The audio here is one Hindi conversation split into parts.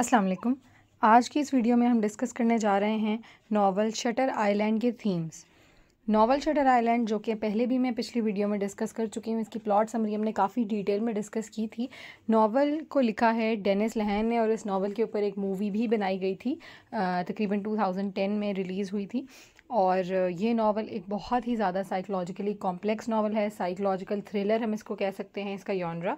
अस्सलाम वालेकुम आज की इस वीडियो में हम डिस्कस करने जा रहे हैं नावल शटर आइलैंड के थीम्स नावल शटर आइलैंड जो कि पहले भी मैं पिछली वीडियो में डिस्कस कर चुकी हूँ इसकी प्लॉट समरी हमने काफ़ी डिटेल में डिस्कस की थी नावल को लिखा है डेनिस लहन ने और इस नावल के ऊपर एक मूवी भी बनाई गई थी तकरीबन 2010 में रिलीज़ हुई थी और ये नावल एक बहुत ही ज़्यादा साइकोलॉजिकली कॉम्प्लेक्स नावल है साइकोलॉजिकल थ्रिलर हम इसको कह सकते हैं इसका यौनरा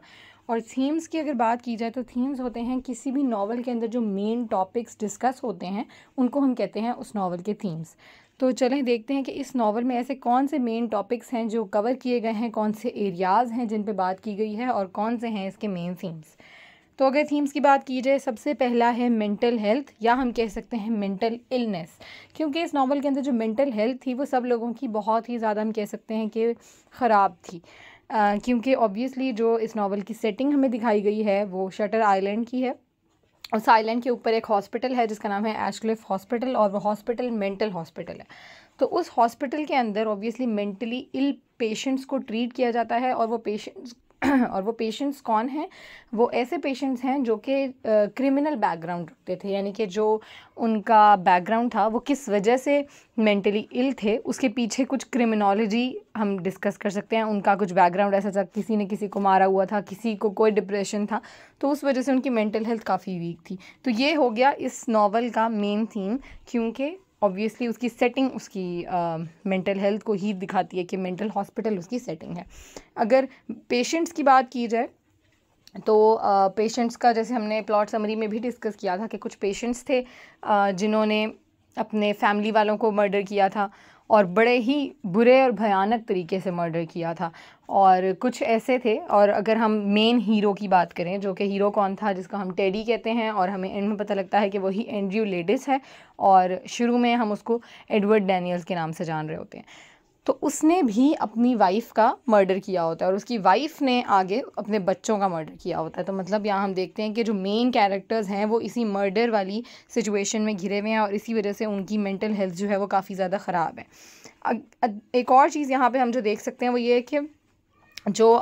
और थीम्स की अगर बात की जाए तो थीम्स होते हैं किसी भी नावल के अंदर जो मेन टॉपिक्स डिस्कस होते हैं उनको हम कहते हैं उस नावल के थीम्स तो चलें देखते हैं कि इस नावल में ऐसे कौन से मेन टॉपिक्स हैं जो कवर किए गए हैं कौन से एरियाज़ हैं जिन पर बात की गई है और कौन से हैं इसके मेन थीम्स तो अगर थीम्स की बात की जाए सबसे पहला है मेंटल हेल्थ या हम कह सकते हैं मेंटल इलनेस क्योंकि इस नावल के अंदर जो मेंटल हेल्थ थी वो सब लोगों की बहुत ही ज़्यादा हम कह सकते हैं कि ख़राब थी क्योंकि ऑब्वियसली जो इस नावल की सेटिंग हमें दिखाई गई है वो शटर आइलैंड की है उस आइलैंड के ऊपर एक हॉस्पिटल है जिसका नाम है एशक्लिफ हॉस्पिटल और वो हॉस्पिटल मेंटल हॉस्पिटल है तो उस हॉस्पिटल के अंदर ऑब्वियसली मेंटली इल पेशेंट्स को ट्रीट किया जाता है और वो पेशेंट्स और वो पेशेंट्स कौन हैं वो ऐसे पेशेंट्स हैं जो कि क्रिमिनल बैकग्राउंड रखते थे यानी कि जो उनका बैकग्राउंड था वो किस वजह से मेंटली इल थे उसके पीछे कुछ क्रिमिनोलॉजी हम डिस्कस कर सकते हैं उनका कुछ बैकग्राउंड ऐसा था किसी ने किसी को मारा हुआ था किसी को कोई डिप्रेशन था तो उस वजह से उनकी मेंटल हेल्थ काफ़ी वीक थी तो ये हो गया इस नावल का मेन थीम क्योंकि ऑब्वियसली उसकी सेटिंग उसकी मेंटल uh, हेल्थ को ही दिखाती है कि मेंटल हॉस्पिटल उसकी सेटिंग है अगर पेशेंट्स की बात की जाए तो पेशेंट्स uh, का जैसे हमने प्लॉट समरी में भी डिस्कस किया था कि कुछ पेशेंट्स थे uh, जिन्होंने अपने फैमिली वालों को मर्डर किया था और बड़े ही बुरे और भयानक तरीके से मर्डर किया था और कुछ ऐसे थे और अगर हम मेन हीरो की बात करें जो कि हीरो कौन था जिसको हम टेडी कहते हैं और हमें एंड में पता लगता है कि वही एंड्रयू लेडिस है और शुरू में हम उसको एडवर्ड डैनियल्स के नाम से जान रहे होते हैं तो उसने भी अपनी वाइफ का मर्डर किया होता है और उसकी वाइफ ने आगे अपने बच्चों का मर्डर किया होता है तो मतलब यहाँ हम देखते हैं कि जो मेन कैरेक्टर्स हैं वो इसी मर्डर वाली सिचुएशन में घिरे हुए हैं और इसी वजह से उनकी मेंटल हेल्थ जो है वो काफ़ी ज़्यादा ख़राब है एक और चीज़ यहाँ पर हम जो देख सकते हैं वो ये है कि जो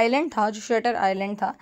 आइलैंड था जो शटर आइलैंड था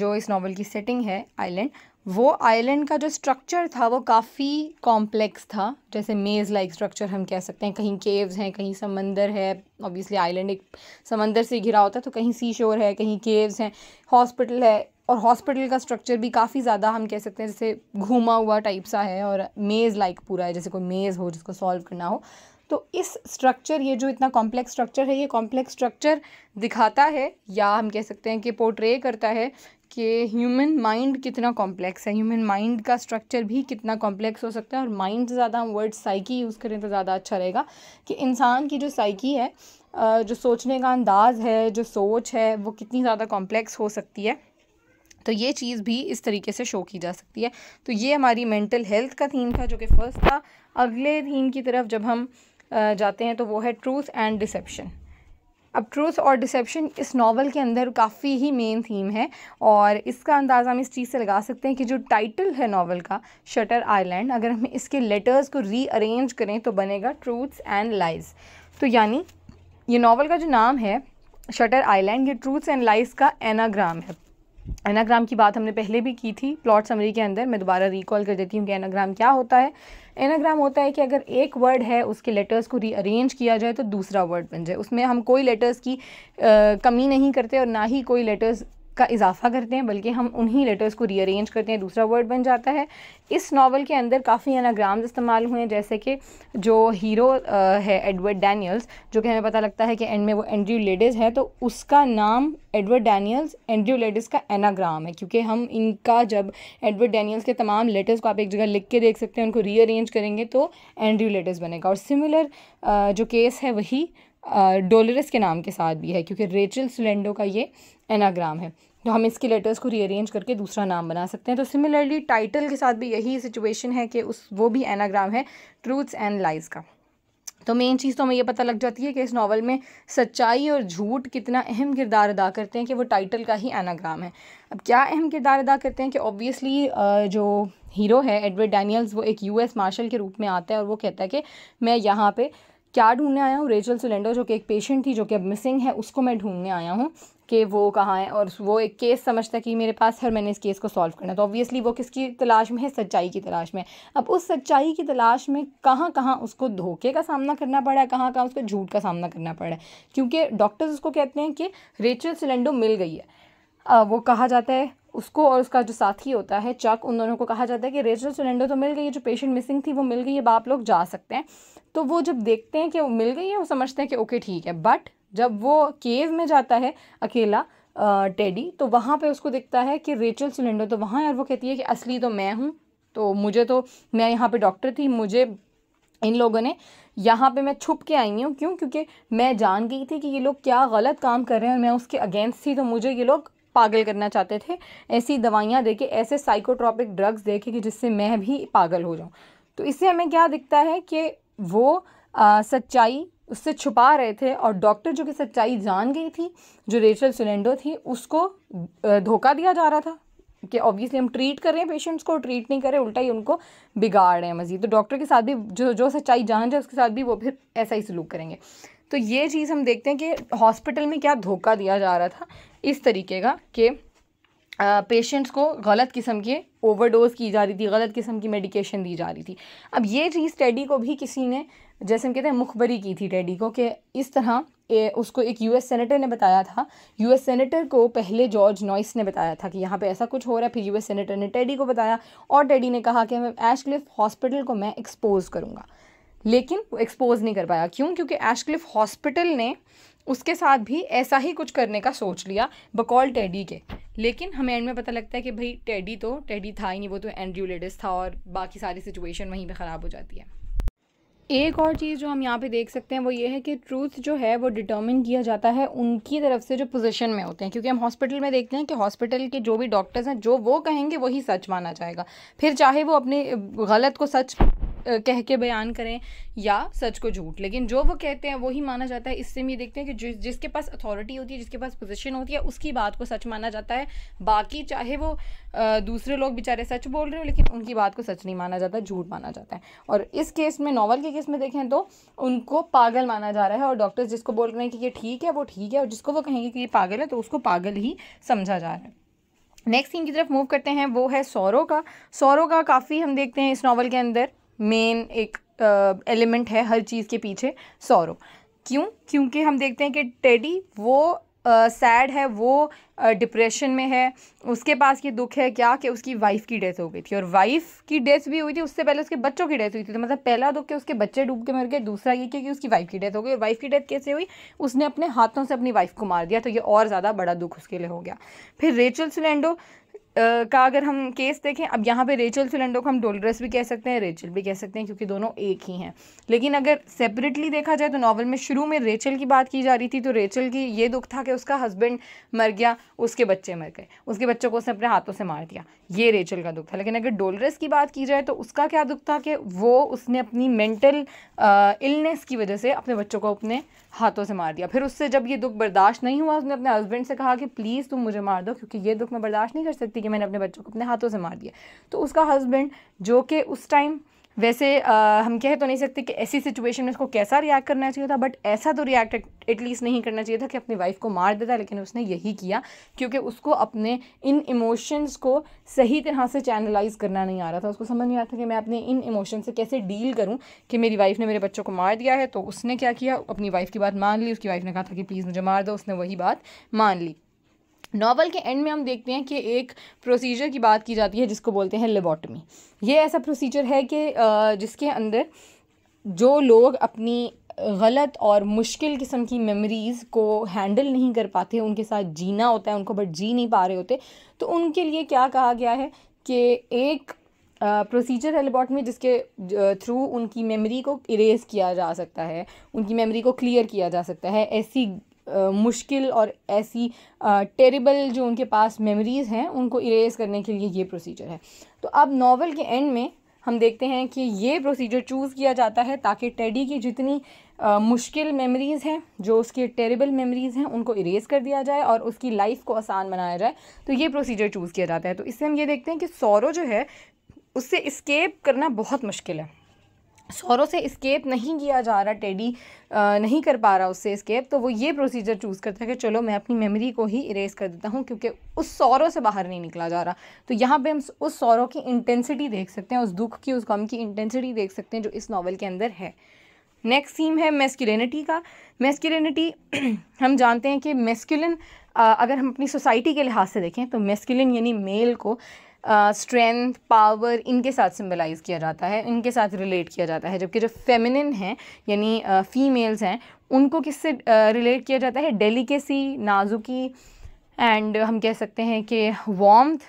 जो इस नावल की सेटिंग है आइलैंड वो आइलैंड का जो स्ट्रक्चर था वो काफ़ी कॉम्प्लेक्स था जैसे मेज़ लाइक स्ट्रक्चर हम कह सकते हैं कहीं केव्स हैं कहीं समंदर है ऑब्वियसली आइलैंड एक समंदर से घिरा होता है तो कहीं सी शोर है कहीं केव्स हैं हॉस्पिटल है और हॉस्पिटल का स्ट्रक्चर भी काफ़ी ज़्यादा हम कह सकते हैं जैसे घूमा हुआ टाइप सा है और मेज़ लाइक पूरा है जैसे कोई मेज़ हो जिसको सॉल्व करना हो तो इस स्ट्रक्चर ये जो इतना कॉम्प्लेक्स स्ट्रक्चर है ये कॉम्प्लेक्स स्ट्रक्चर दिखाता है या हम कह सकते हैं कि पोर्ट्रे करता है कि ह्यूमन माइंड कितना कॉम्प्लेक्स है ह्यूमन माइंड का स्ट्रक्चर भी कितना कॉम्प्लेक्स हो सकता है और माइंड से ज़्यादा हम वर्ड साइकी यूज़ करें तो ज़्यादा अच्छा रहेगा कि इंसान की जो साइकी है जो सोचने का अंदाज़ है जो सोच है वो कितनी ज़्यादा कॉम्प्लेक्स हो सकती है तो ये चीज़ भी इस तरीके से शो की जा सकती है तो ये हमारी मेंटल हेल्थ का थीम था जो कि फ़र्स्ट था अगले थीम की तरफ जब हम जाते हैं तो वो है ट्रूथ एंड डिसेप्शन अब ट्रूथ और डिसेप्शन इस नावल के अंदर काफ़ी ही मेन थीम है और इसका अंदाज़ा हम इस चीज़ से लगा सकते हैं कि जो टाइटल है नावल का शटर आइलैंड अगर हम इसके लेटर्स को रीअरेंज करें तो बनेगा ट्रूथ्स एंड लाइज तो यानी ये नावल का जो नाम है शटर आइलैंड ये ट्रूथ्स एंड लाइज का एनाग्राम है एनाग्राम की बात हमने पहले भी की थी प्लॉट समरी के अंदर मैं दोबारा रिकॉल कर देती हूँ कि एनाग्राम क्या होता है एनाग्राम होता है कि अगर एक वर्ड है उसके लेटर्स को रीअरेंज किया जाए तो दूसरा वर्ड बन जाए उसमें हम कोई लेटर्स की आ, कमी नहीं करते और ना ही कोई लेटर्स का इजाफा करते हैं बल्कि हम उन्हीं लेटर्स को रीअरेंज करते हैं दूसरा वर्ड बन जाता है इस नावल के अंदर काफ़ी एनाग्राम्स इस्तेमाल हुए हैं जैसे कि जो हीरो है एडवर्ड डैनियल्स जो कि हमें पता लगता है कि एंड में वो एंड्रयू लेडिस है तो उसका नाम एडवर्ड डैनियल्स एंड्रयू लेडिस का एनाग्राम है क्योंकि हम इनका जब एडवर्ड डैनियल्स के तमाम लेटर्स को आप एक जगह लिख के देख सकते हैं उनको रीअरेंज करेंगे तो एंड्रयू लेडिस बनेगा और सिमिलर जो केस है वही डोलरस के नाम के साथ भी है क्योंकि रेचल सिलेंडो का ये एनाग्राम है तो हम इसके लेटर्स को रीअरेंज करके दूसरा नाम बना सकते हैं तो सिमिलरली टाइटल के साथ भी यही सिचुएशन है कि उस वो भी एनाग्राम है ट्रूथ्स एंड लाइज का तो मेन चीज़ तो हमें ये पता लग जाती है कि इस नावल में सच्चाई और झूठ कितना अहम किरदार अदा करते हैं कि वो टाइटल का ही एनाग्राम है अब क्या अहम किरदार अदा करते हैं कि ऑब्वियसली जो हीरो है एडवर्ड डैनियल्स वो एक यूएस मार्शल के रूप में आता है और वो कहता है कि मैं यहाँ पे क्या ढूंढने आया हूँ रेचल सिलेंडर जो कि एक पेशेंट थी जो कि अब मिसिंग है उसको मैं ढूंढने आया हूँ कि वो कहाँ है और वो एक केस समझता है कि मेरे पास है और मैंने इस केस को सॉल्व करना तो ऑब्वियसली वो किसकी तलाश में है सच्चाई की तलाश में अब उस सच्चाई की तलाश में कहाँ कहाँ उसको धोखे का सामना करना पड़ा है कहाँ कहाँ उसको झूठ का सामना करना पड़ा है क्योंकि डॉक्टर्स उसको कहते हैं कि रेचल सिलेंडो मिल गई है आ, वो कहा जाता है उसको और उसका जो साथी होता है चक उन दोनों को कहा जाता है कि रेचल सिलेंडो तो मिल गई है जो पेशेंट मिसिंग थी वो मिल गई है अब आप लोग जा सकते हैं तो वो जब देखते हैं कि वो मिल गई है वो समझते हैं कि ओके ठीक है बट जब वो केव में जाता है अकेला टेडी तो वहाँ पे उसको दिखता है कि रेचल सिलेंडर तो वहाँ यार वो कहती है कि असली तो मैं हूँ तो मुझे तो मैं यहाँ पे डॉक्टर थी मुझे इन लोगों ने यहाँ पे मैं छुप के आई हूँ क्यों क्योंकि मैं जान गई थी कि ये लोग क्या गलत काम कर रहे हैं और मैं उसके अगेंस्ट थी तो मुझे ये लोग पागल करना चाहते थे ऐसी दवाइयाँ दे ऐसे साइकोट्रॉपिक ड्रग्स दे कि जिससे मैं भी पागल हो जाऊँ तो इससे हमें क्या दिखता है कि वो आ, सच्चाई उससे छुपा रहे थे और डॉक्टर जो कि सच्चाई जान गई थी जो रेचल सिलेंडो थी उसको धोखा दिया जा रहा था कि ऑब्वियसली हम ट्रीट कर रहे हैं पेशेंट्स को ट्रीट नहीं कर रहे उल्टा ही उनको बिगाड़ रहे हैं मज़ीद तो डॉक्टर के साथ भी जो जो सच्चाई जान जाए उसके साथ भी वो फिर ऐसा ही सलूक करेंगे तो ये चीज़ हम देखते हैं कि हॉस्पिटल में क्या धोखा दिया जा रहा था इस तरीके का कि पेशेंट्स को गलत किस्म के ओवरडोज की जा रही थी गलत किस्म की मेडिकेशन दी जा रही थी अब ये चीज़ टेडी को भी किसी ने जैसे हम कहते हैं मुखबरी की थी टेडी को कि इस तरह ए, उसको एक यूएस सेनेटर ने बताया था यूएस सेनेटर को पहले जॉर्ज नॉइस ने बताया था कि यहाँ पे ऐसा कुछ हो रहा है फिर यूएस सेनेटर ने टेडी को बताया और टेडी ने कहा कि मैं एशक्लिफ हॉस्पिटल को मैं एक्सपोज करूँगा लेकिन वो एक्सपोज नहीं कर पाया क्यों क्योंकि एशक्लिफ हॉस्पिटल ने उसके साथ भी ऐसा ही कुछ करने का सोच लिया बकौल टेडी के लेकिन हमें एंड में पता लगता है कि भाई टेडी तो टेडी था ही नहीं वो तो एंड्रूलेटिस था और बाकी सारी सिचुएशन वहीं पर ख़राब हो जाती है एक और चीज़ जो हम यहाँ पे देख सकते हैं वो ये है कि ट्रूथ जो है वो डिटर्मिन किया जाता है उनकी तरफ से जो पोजीशन में होते हैं क्योंकि हम हॉस्पिटल में देखते हैं कि हॉस्पिटल के जो भी डॉक्टर्स हैं जो वो कहेंगे वही सच माना जाएगा फिर चाहे वो अपने गलत को सच कह के बयान करें या सच को झूठ लेकिन जो वो कहते हैं वही माना जाता है इससे हम ये देखते हैं कि जिस जिसके पास अथॉरिटी होती है जिसके पास पोजिशन होती है उसकी बात को सच माना जाता है बाकी चाहे वो दूसरे लोग बेचारे सच बोल रहे हो लेकिन उनकी बात को सच नहीं माना जाता झूठ माना जाता है और इस केस में नॉवल के केस में देखें तो उनको पागल माना जा रहा है और डॉक्टर्स जिसको बोल रहे हैं कि ये ठीक है वो ठीक है और जिसको वो कहेंगे कि ये पागल है तो उसको पागल ही समझा जा रहा है नेक्स्ट सीन की तरफ मूव करते हैं वो है सौरों का सौरों का काफ़ी हम देखते हैं इस नावल के अंदर मेन एक एलिमेंट uh, है हर चीज़ के पीछे सौरव क्यों क्योंकि हम देखते हैं कि टेडी वो सैड uh, है वो डिप्रेशन uh, में है उसके पास ये दुख है क्या कि उसकी वाइफ की डेथ हो गई थी और वाइफ की डेथ भी हुई थी उससे पहले उसके बच्चों की डेथ हुई थी तो मतलब पहला दुख कि उसके बच्चे डूब के मर गए दूसरा ये कि उसकी वाइफ की डेथ हो गई और वाइफ की डेथ कैसे हुई उसने अपने हाथों से अपनी वाइफ को मार दिया तो ये और ज़्यादा बड़ा दुख उसके लिए हो गया फिर रेचल सिलेंडो का अगर हम केस देखें अब यहाँ पे रेचल फिलेंडो को हम डोलरस भी कह सकते हैं रेचल भी कह सकते हैं क्योंकि दोनों एक ही हैं लेकिन अगर सेपरेटली देखा जाए तो नावल में शुरू में रेचल की बात की जा रही थी तो रेचल की ये दुख था कि उसका हस्बैंड मर गया उसके बच्चे मर गए उसके बच्चों को उसने अपने हाथों से मार दिया ये रेचल का दुख था लेकिन अगर डोलरस की बात की जाए तो उसका क्या दुख था कि वो उसने अपनी मेंटल इलनेस की वजह से अपने बच्चों को अपने हाथों से मार दिया फिर उससे जब ये दुख बर्दाश्त नहीं हुआ उसने अपने हस्बैंड से कहा कि प्लीज़ तुम मुझे मार दो क्योंकि ये दुख मैं बर्दाश्त नहीं कर सकती ठीक है मैंने अपने बच्चों को अपने हाथों से मार दिया तो उसका हस्बैंड जो कि उस टाइम वैसे आ, हम कह तो नहीं सकते कि ऐसी सिचुएशन में उसको कैसा रिएक्ट करना चाहिए था बट ऐसा तो रिएक्ट एटलीस्ट नहीं करना चाहिए था कि अपनी वाइफ को मार देता लेकिन उसने यही किया क्योंकि उसको अपने इन इमोशंस को सही तरह से चैनलाइज करना नहीं आ रहा था उसको समझ नहीं आ रहा था कि मैं अपने इन इमोशन से कैसे डील करूँ कि मेरी वाइफ ने मेरे बच्चों को मार दिया है तो उसने क्या किया अपनी वाइफ की बात मान ली उसकी वाइफ ने कहा था कि प्लीज़ मुझे मार दो उसने वही बात मान ली नावल के एंड में हम देखते हैं कि एक प्रोसीजर की बात की जाती है जिसको बोलते हैं लेबॉटमी ये ऐसा प्रोसीजर है कि जिसके अंदर जो लोग अपनी गलत और मुश्किल किस्म की मेमोरीज़ को हैंडल नहीं कर पाते उनके साथ जीना होता है उनको बट जी नहीं पा रहे होते तो उनके लिए क्या कहा गया है कि एक प्रोसीजर है लेबॉट में जिसके थ्रू उनकी मेमोरी को इरेज़ किया जा सकता है उनकी मेमोरी को क्लियर किया जा सकता है ऐसी मुश्किल और ऐसी टेरिबल जो उनके पास मेमोरीज़ हैं उनको इरेज करने के लिए ये प्रोसीजर है तो अब नावल के एंड में हम देखते हैं कि ये प्रोसीजर चूज़ किया जाता है ताकि टेडी की जितनी आ, मुश्किल मेमोरीज़ हैं जो उसके टेरेबल मेमोरीज़ हैं उनको इरेज कर दिया जाए और उसकी लाइफ को आसान बनाया जाए तो ये प्रोसीजर चूज़ किया जाता है तो इससे हम ये देखते हैं कि सौरव जो है उससे इस्केप करना बहुत मुश्किल है सौरों से स्केप नहीं किया जा रहा टेडी नहीं कर पा रहा उससे स्केप तो वो ये प्रोसीजर चूज़ करता है कि चलो मैं अपनी मेमोरी को ही इरेज कर देता हूँ क्योंकि उस सौरों से बाहर नहीं निकला जा रहा तो यहाँ पे हम उस सौरों की इंटेंसिटी देख सकते हैं उस दुख की उस गम की इंटेंसिटी देख सकते हैं जो इस नावल के अंदर है नेक्स्ट थीम है मेस्कुलिनिटी का मेस्कुलिनिटी हम जानते हैं कि मेस्क्यूलिन अगर हम अपनी सोसाइटी के लिहाज से देखें तो मेस्कुलिन यानी मेल को स्ट्रेंथ पावर इनके साथ सिम्बलाइज किया जाता है इनके साथ रिलेट किया जाता है जबकि जो फेमिनिन हैं यानी फीमेल्स हैं उनको किससे रिलेट किया जाता है डेलिकेसी नाजुकी एंड हम कह सकते हैं कि वार्म्थ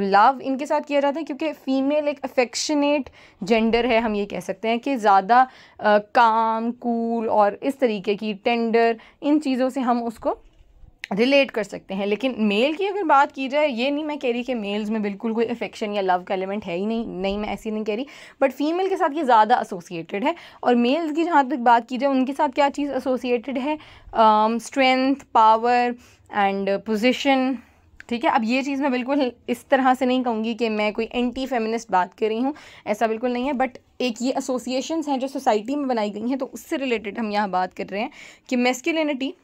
लव इनके साथ किया जाता है क्योंकि फ़ीमेल एक अफेक्शनेट जेंडर है हम ये कह सकते हैं कि ज़्यादा काम कूल और इस तरीके की टेंडर इन चीज़ों से हम उसको रिलेट कर सकते हैं लेकिन मेल की अगर बात की जाए ये नहीं मैं कह रही कि मेल्स में बिल्कुल कोई अफेक्शन या लव का एलिमेंट है ही नहीं नहीं मैं ऐसी नहीं कह रही बट फीमेल के साथ ये ज़्यादा एसोसिएटेड है और मेल्स की जहाँ तक बात की जाए उनके साथ क्या चीज़ एसोसिएटेड है स्ट्रेंथ पावर एंड पोजिशन ठीक है अब ये चीज़ मैं बिल्कुल इस तरह से नहीं कहूँगी कि मैं कोई एंटी फेमिनिस्ट बात कर रही हूँ ऐसा बिल्कुल नहीं है बट एक ये एसोसिएशन हैं जो सोसाइटी में बनाई गई हैं तो उससे रिलेटेड हम यहाँ बात कर रहे हैं कि मेस्कुलिनिटी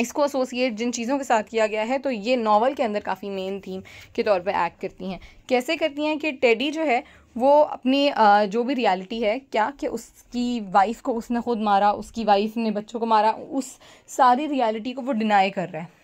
इसको एसोसिएट जिन चीज़ों के साथ किया गया है तो ये नावल के अंदर काफ़ी मेन थीम के तौर पे एक्ट करती हैं कैसे करती हैं कि टेडी जो है वो अपनी जो भी रियलिटी है क्या कि उसकी वाइफ को उसने खुद मारा उसकी वाइफ ने बच्चों को मारा उस सारी रियलिटी को वो डिनाई कर रहा है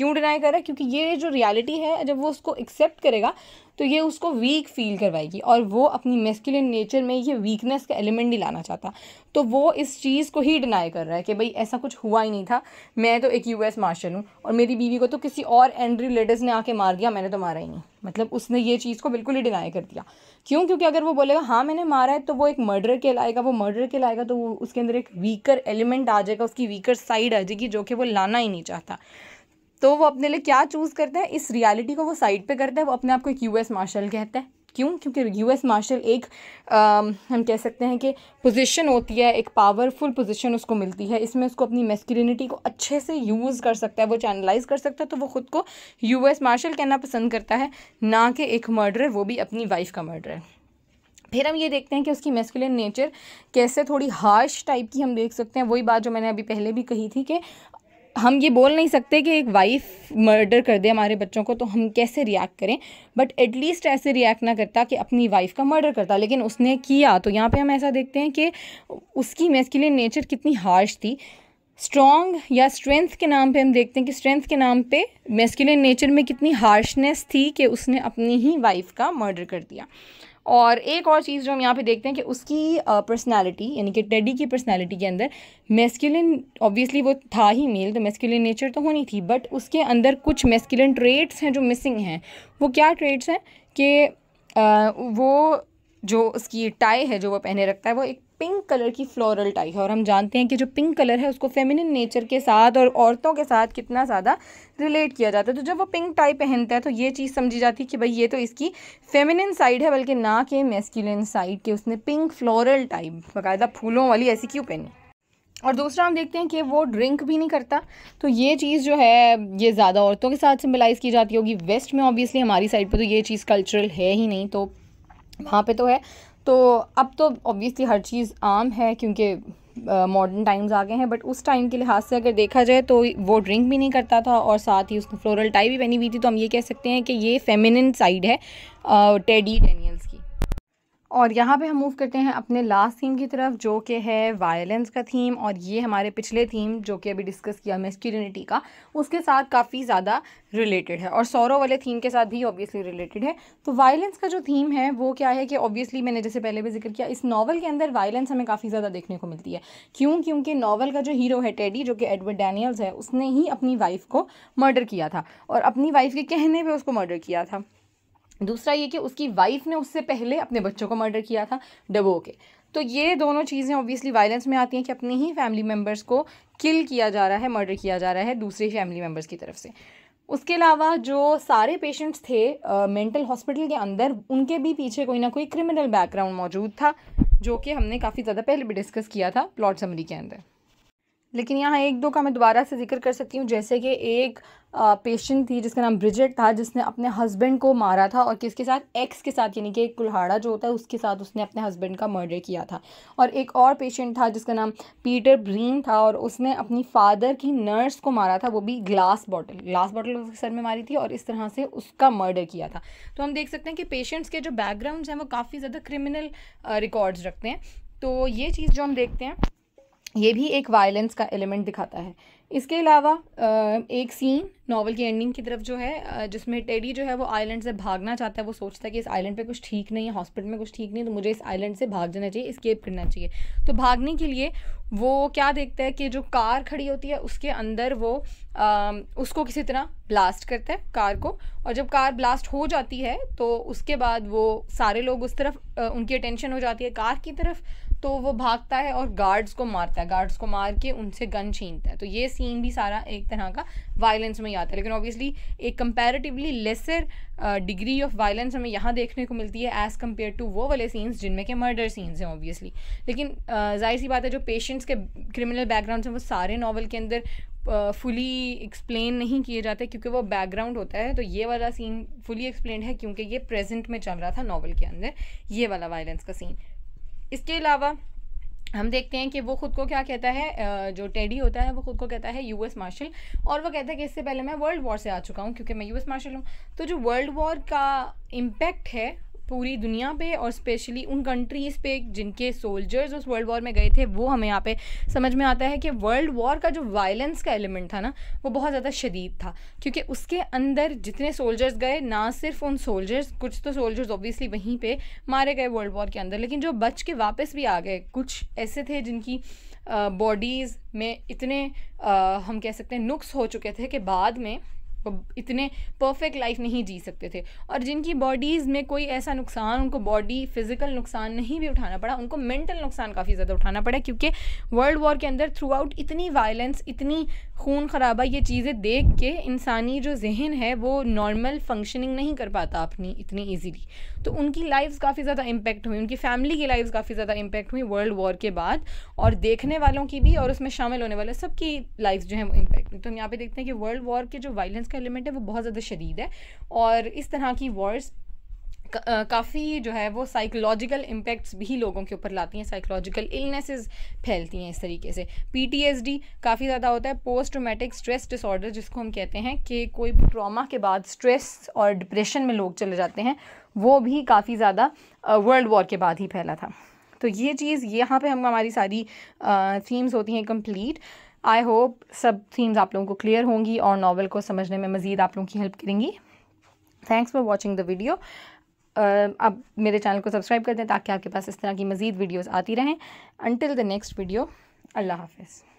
क्यों डिनाई कर रहा है क्योंकि ये जो रियलिटी है जब वो उसको एक्सेप्ट करेगा तो ये उसको वीक फील करवाएगी और वो अपनी मेस्किलिन नेचर में ये वीकनेस का एलिमेंट नहीं लाना चाहता तो वो इस चीज़ को ही डिनाई कर रहा है कि भाई ऐसा कुछ हुआ ही नहीं था मैं तो एक यूएस मार्शल हूँ और मेरी बीवी को तो किसी और एंड्री लेडर्स ने आके मार दिया मैंने तो मारा ही नहीं मतलब उसने ये चीज़ को बिल्कुल ही डिनाई कर दिया क्यों क्योंकि अगर वो बोलेगा हाँ मैंने मारा है तो वो एक मर्डर के लाएगा वो मर्डर के लाएगा तो वो उसके अंदर एक वीकर एलिमेंट आ जाएगा उसकी वीकर साइड आ जाएगी जो कि वो लाना ही नहीं चाहता तो वो अपने लिए क्या चूज़ करते हैं इस रियलिटी को वो साइड पे करते हैं वो अपने आप को एक यूएस मार्शल कहते हैं क्यों क्योंकि यूएस मार्शल एक आ, हम कह सकते हैं कि पोजीशन होती है एक पावरफुल पोजीशन उसको मिलती है इसमें उसको अपनी मेस्किलिनिटी को अच्छे से यूज़ कर सकता है वो चैनलाइज कर सकता है तो वो ख़ुद को यूएस मार्शल कहना पसंद करता है ना कि एक मर्डर वो भी अपनी वाइफ का मर्डर फिर हम ये देखते हैं कि उसकी मेस्कुलिन नेचर कैसे थोड़ी हार्श टाइप की हम देख सकते हैं वही बात जो मैंने अभी पहले भी कही थी कि हम ये बोल नहीं सकते कि एक वाइफ मर्डर कर दे हमारे बच्चों को तो हम कैसे रिएक्ट करें बट एटलीस्ट ऐसे रिएक्ट ना करता कि अपनी वाइफ का मर्डर करता लेकिन उसने किया तो यहाँ पे हम ऐसा देखते हैं कि उसकी मैं नेचर कितनी हार्श थी स्ट्रॉन्ग या स्ट्रेंथ के नाम पे हम देखते हैं कि स्ट्रेंथ के नाम पे मेस्कुलिन नेचर में कितनी हार्शनेस थी कि उसने अपनी ही वाइफ का मर्डर कर दिया और एक और चीज़ जो हम यहाँ पे देखते हैं कि उसकी पर्सनालिटी यानी कि टेडी की पर्सनालिटी के अंदर मेस्कुलिन ऑब्वियसली वो था ही मेल तो मेस्कुलिन नेचर तो होनी थी बट उसके अंदर कुछ मेस्कुलिन ट्रेट्स हैं जो मिसिंग हैं वो क्या ट्रेट्स हैं कि वो जो उसकी टाई है जो वो पहने रखता है वो एक पिंक कलर की फ्लोरल टाई है और हम जानते हैं कि जो पिंक कलर है उसको फेमिनिन नेचर के साथ और औरतों के साथ कितना ज़्यादा रिलेट किया जाता है तो जब वो पिंक टाई पहनता है तो ये चीज़ समझी जाती है कि भाई ये तो इसकी फेमिनिन साइड है बल्कि ना के मेस्किलिन साइड के उसने पिंक फ्लोरल टाई बाकायदा फूलों वाली ऐसी क्यों पहनी और दूसरा हम देखते हैं कि वो ड्रिंक भी नहीं करता तो ये चीज़ जो है ये ज़्यादा औरतों के साथ सिम्बलाइज़ की जाती होगी वेस्ट में ऑब्वियसली हमारी साइड पर तो ये चीज़ कल्चरल है ही नहीं तो वहाँ पे तो है तो अब तो ऑब्वियसली हर चीज़ आम है क्योंकि मॉडर्न टाइम्स आ गए हैं बट उस टाइम के लिहाज से अगर देखा जाए तो वो ड्रिंक भी नहीं करता था और साथ ही उसने फ्लोरल टाई भी पहनी हुई थी तो हम ये कह सकते हैं कि ये फेमिनिन साइड है टेडी डेनियल्स और यहाँ पे हम मूव करते हैं अपने लास्ट थीम की तरफ जो कि है वायलेंस का थीम और ये हमारे पिछले थीम जो कि अभी डिस्कस किया मेस्क्यूरिनिटी का उसके साथ काफ़ी ज़्यादा रिलेटेड है और सौरव वाले थीम के साथ भी ऑब्वियसली रिलेटेड है तो वायलेंस का जो थीम है वो क्या है कि ऑब्वियसली मैंने जैसे पहले भी जिक्र किया इस नावल के अंदर वायलेंस हमें काफ़ी ज़्यादा देखने को मिलती है क्यों क्योंकि नावल का जो हीरो है टेडी जो कि एडवर्ड डैनियल्स है उसने ही अपनी वाइफ को मर्डर किया था और अपनी वाइफ के कहने पर उसको मर्डर किया था दूसरा ये कि उसकी वाइफ ने उससे पहले अपने बच्चों को मर्डर किया था डबो के तो ये दोनों चीज़ें ऑब्वियसली वायलेंस में आती हैं कि अपने ही फैमिली मेम्बर्स को किल किया जा रहा है मर्डर किया जा रहा है दूसरे फैमिली मेम्बर्स की तरफ से उसके अलावा जो सारे पेशेंट्स थे मेंटल हॉस्पिटल के अंदर उनके भी पीछे कोई ना कोई क्रिमिनल बैकग्राउंड मौजूद था जो कि हमने काफ़ी ज़्यादा पहले भी डिस्कस किया था प्लॉट समरी के अंदर लेकिन यहाँ एक दो का मैं दोबारा से जिक्र कर सकती हूँ जैसे कि एक पेशेंट थी जिसका नाम ब्रिजेट था जिसने अपने हस्बैंड को मारा था और किसके साथ एक्स के साथ यानी कि एक कुल्हाड़ा जो होता है उसके साथ उसने अपने हस्बैंड का मर्डर किया था और एक और पेशेंट था जिसका नाम पीटर ब्रीन था और उसने अपनी फादर की नर्स को मारा था वो भी ग्लास बॉटल ग्लास बॉटल उसके सर में मारी थी और इस तरह से उसका मर्डर किया था तो हम देख सकते हैं कि पेशेंट्स के जो बैकग्राउंड हैं वो काफ़ी ज़्यादा क्रिमिनल रिकॉर्ड्स रखते हैं तो ये चीज़ जो हम देखते हैं ये भी एक वायलेंस का एलिमेंट दिखाता है इसके अलावा एक सीन नावल की एंडिंग की तरफ जो है जिसमें टेडी जो है वो आइलैंड से भागना चाहता है वो सोचता है कि इस आइलैंड पे कुछ ठीक नहीं है हॉस्पिटल में कुछ ठीक नहीं तो मुझे इस आइलैंड से भाग जाना चाहिए इस्केप करना चाहिए तो भागने के लिए वो क्या देखता है कि जो कार खड़ी होती है उसके अंदर वो आ, उसको किसी तरह ब्लास्ट करता है कार को और जब कार ब्लास्ट हो जाती है तो उसके बाद वो सारे लोग उस तरफ उनकी अटेंशन हो जाती है कार की तरफ तो वो भागता है और गार्ड्स को मारता है गार्ड्स को मार के उनसे गन छीनता है तो ये सीन भी सारा एक तरह का वायलेंस में ही आता है लेकिन ऑब्वियसली एक comparatively lesser degree of violence हमें यहाँ देखने को मिलती है एज़ कम्पेयर टू वो वाले सीन्स जिनमें के मर्डर सीन्स हैं ऑब्वियसली लेकिन uh, जाहिर सी बात है जो पेशेंट्स के क्रिमिनल बैकग्राउंड हैं वो सारे नावल के अंदर फुली uh, एक्सप्लेन नहीं किए जाते क्योंकि वो बैकग्राउंड होता है तो ये वाला सीन फुली एक्सप्लेन है क्योंकि ये प्रेजेंट में चल रहा था नावल के अंदर ये वाला वायलेंस का सीन इसके अलावा हम देखते हैं कि वो खुद को क्या कहता है जो टेडी होता है वो खुद को कहता है यूएस मार्शल और वो कहता है कि इससे पहले मैं वर्ल्ड वॉर से आ चुका हूँ क्योंकि मैं यूएस मार्शल हूँ तो जो वर्ल्ड वॉर का इम्पैक्ट है पूरी दुनिया पे और स्पेशली उन कंट्रीज़ पे जिनके सोल्जर्स उस वर्ल्ड वॉर में गए थे वो हमें यहाँ पे समझ में आता है कि वर्ल्ड वॉर का जो वायलेंस का एलिमेंट था ना वो बहुत ज़्यादा शदीद था क्योंकि उसके अंदर जितने सोल्जर्स गए ना सिर्फ उन सोल्जर्स कुछ तो सोल्जर्स ऑब्वियसली वहीं पर मारे गए वर्ल्ड वॉर के अंदर लेकिन जो बच के वापस भी आ गए कुछ ऐसे थे जिनकी बॉडीज़ में इतने आ, हम कह सकते हैं नुक्स हो चुके थे कि बाद में इतने परफेक्ट लाइफ नहीं जी सकते थे और जिनकी बॉडीज़ में कोई ऐसा नुकसान उनको बॉडी फिजिकल नुकसान नहीं भी उठाना पड़ा उनको मेंटल नुकसान काफ़ी ज़्यादा उठाना पड़ा क्योंकि वर्ल्ड वॉर के अंदर थ्रू आउट इतनी वायलेंस इतनी खून खराबा ये चीज़ें देख के इंसानी जो जहन है वो नॉर्मल फंक्शनिंग नहीं कर पाता अपनी इतनी ईजीली तो उनकी लाइफ काफ़ी ज़्यादा इम्पेक्ट हुई उनकी फैमिली की लाइफ काफ़ी ज़्यादा इम्पेक्ट हुई वर्ल्ड वॉर के बाद और देखने वालों की भी और उसमें शामिल होने वाले सबकी लाइफ जो है वो इम्पेक्ट हुई तो हम यहाँ पे देखते हैं कि वर्ल्ड वॉर के जो वायलेंस का एलिमेंट है वो बहुत ज़्यादा शदीद है और इस तरह की वॉर्स काफ़ी जो है वो साइकोलॉजिकल इम्पेक्ट्स भी लोगों के ऊपर लाती हैं साइकोलॉजिकल इलनेसेस फैलती हैं इस तरीके से पीटीएसडी काफ़ी ज़्यादा होता है पोस्ट ट्रोमेटिक स्ट्रेस डिसऑर्डर जिसको हम कहते हैं कि कोई भी ट्रामा के बाद स्ट्रेस और डिप्रेशन में लोग चले जाते हैं वो भी काफ़ी ज़्यादा वर्ल्ड वॉर के बाद ही फैला था तो ये चीज़ यहाँ पर हम हमारी सारी थीम्स होती हैं कंप्लीट आई होप सब थीम्स आप लोगों को क्लियर होंगी और नावल को समझने में मज़ीद आप लोगों की हेल्प करेंगी thanks for watching the video आप मेरे चैनल को सब्सक्राइब कर दें ताकि आपके पास इस तरह की मज़ीद वीडियोज़ आती रहें अनटिल द नेक्स्ट वीडियो अल्लाह हाफिज़